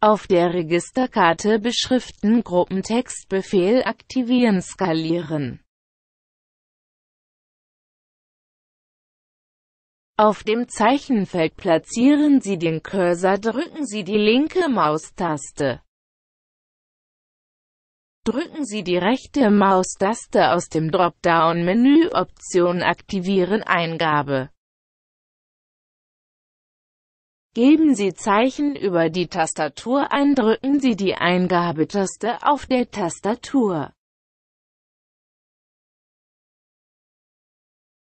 Auf der Registerkarte beschriften Gruppentextbefehl aktivieren skalieren. Auf dem Zeichenfeld platzieren Sie den Cursor, drücken Sie die linke Maustaste. Drücken Sie die rechte Maustaste aus dem Dropdown-Menü Option Aktivieren Eingabe. Geben Sie Zeichen über die Tastatur ein, drücken Sie die Eingabetaste auf der Tastatur.